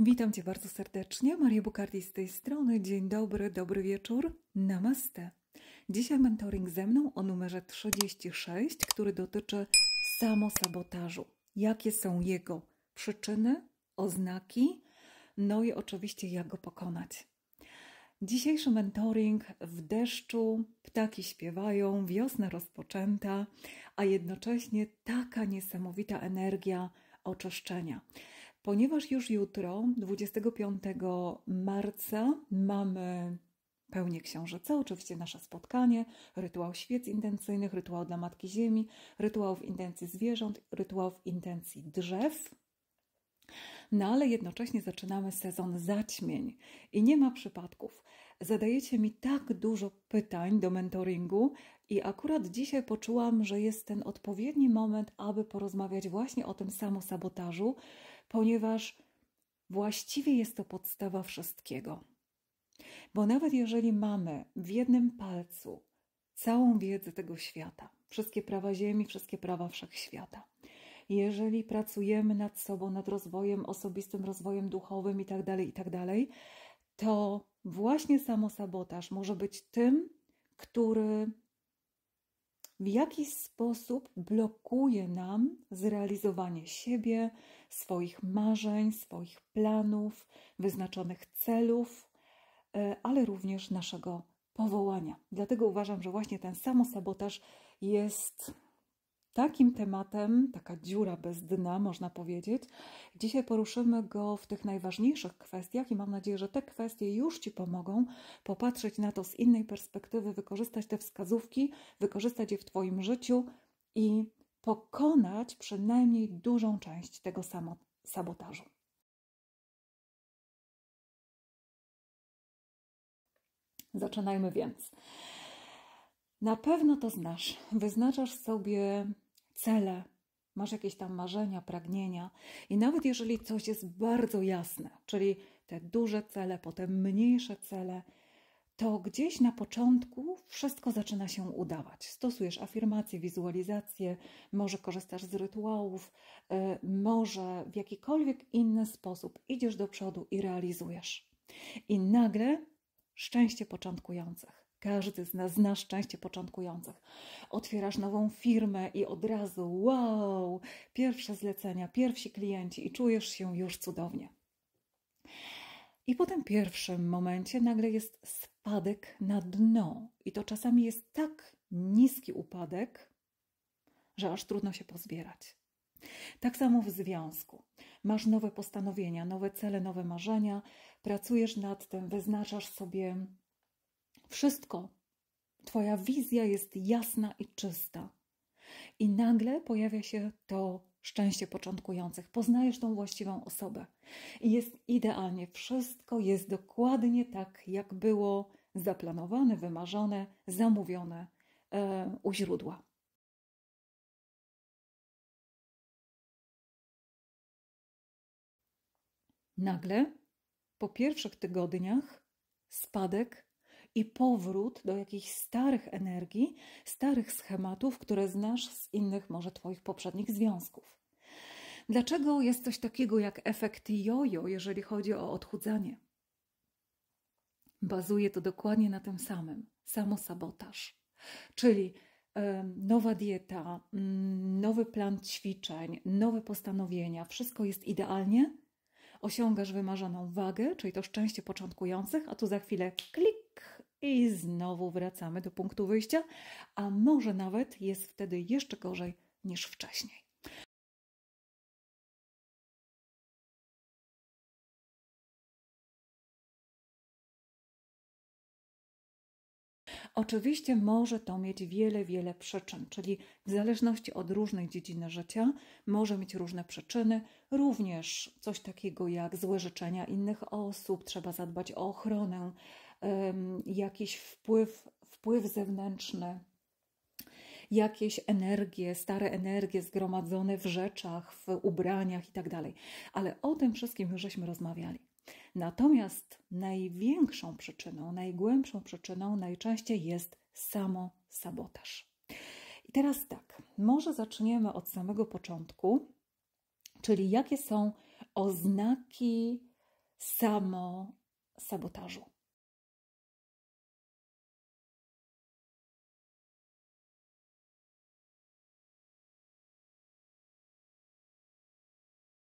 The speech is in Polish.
Witam Cię bardzo serdecznie, Maria Bukardi z tej strony. Dzień dobry, dobry wieczór, namaste. Dzisiaj mentoring ze mną o numerze 36, który dotyczy samosabotażu. Jakie są jego przyczyny, oznaki, no i oczywiście jak go pokonać. Dzisiejszy mentoring w deszczu, ptaki śpiewają, wiosna rozpoczęta, a jednocześnie taka niesamowita energia oczyszczenia ponieważ już jutro, 25 marca, mamy pełnię Książyca, oczywiście nasze spotkanie, rytuał świec intencyjnych, rytuał dla Matki Ziemi, rytuał w intencji zwierząt, rytuał w intencji drzew. No ale jednocześnie zaczynamy sezon zaćmień i nie ma przypadków. Zadajecie mi tak dużo pytań do mentoringu i akurat dzisiaj poczułam, że jest ten odpowiedni moment, aby porozmawiać właśnie o tym samosabotażu, sabotażu ponieważ właściwie jest to podstawa wszystkiego. Bo nawet jeżeli mamy w jednym palcu całą wiedzę tego świata, wszystkie prawa Ziemi, wszystkie prawa wszechświata, jeżeli pracujemy nad sobą, nad rozwojem osobistym, rozwojem duchowym itd., tak itd., tak to właśnie samosabotaż może być tym, który w jakiś sposób blokuje nam zrealizowanie siebie, swoich marzeń, swoich planów, wyznaczonych celów, e, ale również naszego powołania. Dlatego uważam, że właśnie ten samosabotaż jest takim tematem, taka dziura bez dna, można powiedzieć. Dzisiaj poruszymy go w tych najważniejszych kwestiach i mam nadzieję, że te kwestie już Ci pomogą popatrzeć na to z innej perspektywy, wykorzystać te wskazówki, wykorzystać je w Twoim życiu i pokonać przynajmniej dużą część tego sabotażu. Zaczynajmy więc. Na pewno to znasz. Wyznaczasz sobie cele, masz jakieś tam marzenia, pragnienia, i nawet jeżeli coś jest bardzo jasne, czyli te duże cele, potem mniejsze cele, to gdzieś na początku wszystko zaczyna się udawać. Stosujesz afirmacje, wizualizacje, może korzystasz z rytuałów, y, może w jakikolwiek inny sposób idziesz do przodu i realizujesz. I nagle szczęście początkujących. Każdy z nas zna szczęście początkujących. Otwierasz nową firmę i od razu wow, pierwsze zlecenia, pierwsi klienci i czujesz się już cudownie. I po tym pierwszym momencie nagle jest spadek na dno. I to czasami jest tak niski upadek, że aż trudno się pozbierać. Tak samo w związku. Masz nowe postanowienia, nowe cele, nowe marzenia, pracujesz nad tym, wyznaczasz sobie wszystko. Twoja wizja jest jasna i czysta. I nagle pojawia się to szczęście początkujących. Poznajesz tą właściwą osobę. I jest idealnie. Wszystko jest dokładnie tak, jak było zaplanowane, wymarzone, zamówione e, u źródła. Nagle po pierwszych tygodniach spadek i powrót do jakichś starych energii, starych schematów, które znasz z innych, może Twoich poprzednich związków. Dlaczego jest coś takiego jak efekt jojo, jeżeli chodzi o odchudzanie? Bazuje to dokładnie na tym samym samosabotaż. Czyli nowa dieta, mm, nowy plan ćwiczeń, nowe postanowienia, wszystko jest idealnie, osiągasz wymarzoną wagę, czyli to szczęście początkujących, a tu za chwilę klik i znowu wracamy do punktu wyjścia, a może nawet jest wtedy jeszcze gorzej niż wcześniej. Oczywiście może to mieć wiele, wiele przyczyn, czyli w zależności od różnej dziedziny życia może mieć różne przyczyny, również coś takiego jak złe życzenia innych osób, trzeba zadbać o ochronę, jakiś wpływ, wpływ zewnętrzny, jakieś energie, stare energie zgromadzone w rzeczach, w ubraniach itd. Tak Ale o tym wszystkim już żeśmy rozmawiali. Natomiast największą przyczyną, najgłębszą przyczyną najczęściej jest samo sabotaż. I teraz tak, może zaczniemy od samego początku, czyli jakie są oznaki samo sabotażu.